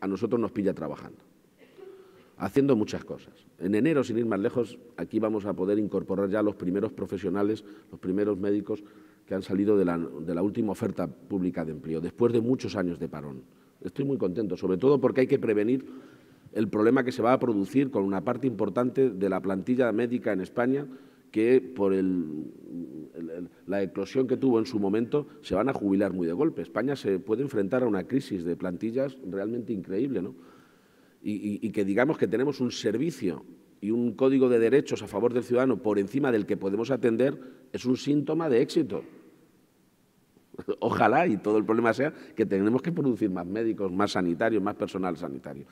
a nosotros nos pilla trabajando, haciendo muchas cosas. En enero, sin ir más lejos, aquí vamos a poder incorporar ya los primeros profesionales, los primeros médicos que han salido de la, de la última oferta pública de empleo, después de muchos años de parón. Estoy muy contento, sobre todo porque hay que prevenir el problema que se va a producir con una parte importante de la plantilla médica en España que por el la eclosión que tuvo en su momento, se van a jubilar muy de golpe. España se puede enfrentar a una crisis de plantillas realmente increíble, ¿no? Y, y que digamos que tenemos un servicio y un código de derechos a favor del ciudadano por encima del que podemos atender, es un síntoma de éxito. Ojalá y todo el problema sea que tenemos que producir más médicos, más sanitarios, más personal sanitario.